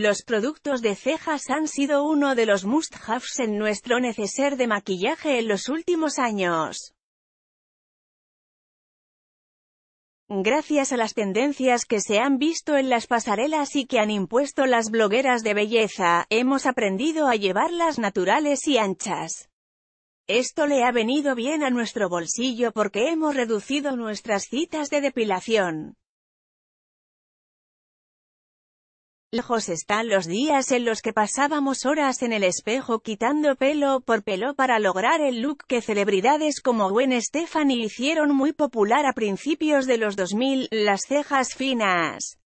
Los productos de cejas han sido uno de los must-haves en nuestro neceser de maquillaje en los últimos años. Gracias a las tendencias que se han visto en las pasarelas y que han impuesto las blogueras de belleza, hemos aprendido a llevarlas naturales y anchas. Esto le ha venido bien a nuestro bolsillo porque hemos reducido nuestras citas de depilación. Lejos están los días en los que pasábamos horas en el espejo quitando pelo por pelo para lograr el look que celebridades como Gwen Stefani hicieron muy popular a principios de los 2000, las cejas finas.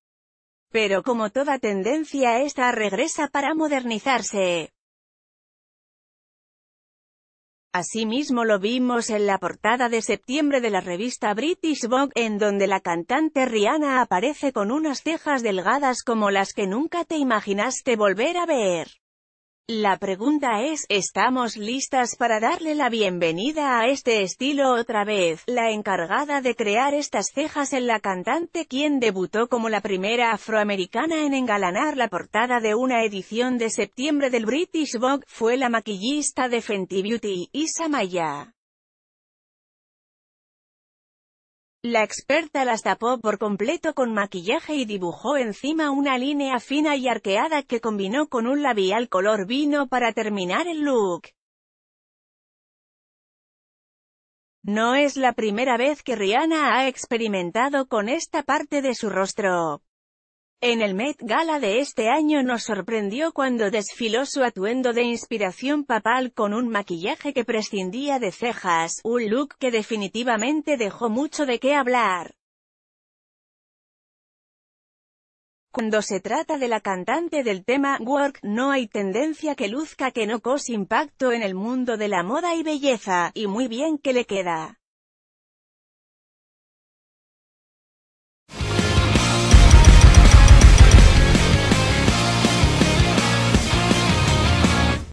Pero como toda tendencia esta regresa para modernizarse. Asimismo lo vimos en la portada de septiembre de la revista British Vogue, en donde la cantante Rihanna aparece con unas cejas delgadas como las que nunca te imaginaste volver a ver. La pregunta es, ¿estamos listas para darle la bienvenida a este estilo otra vez? La encargada de crear estas cejas en la cantante quien debutó como la primera afroamericana en engalanar la portada de una edición de septiembre del British Vogue, fue la maquillista de Fenty Beauty, Isa Maya. La experta las tapó por completo con maquillaje y dibujó encima una línea fina y arqueada que combinó con un labial color vino para terminar el look. No es la primera vez que Rihanna ha experimentado con esta parte de su rostro. En el Met Gala de este año nos sorprendió cuando desfiló su atuendo de inspiración papal con un maquillaje que prescindía de cejas, un look que definitivamente dejó mucho de qué hablar. Cuando se trata de la cantante del tema Work, no hay tendencia que luzca que no cause impacto en el mundo de la moda y belleza, y muy bien que le queda.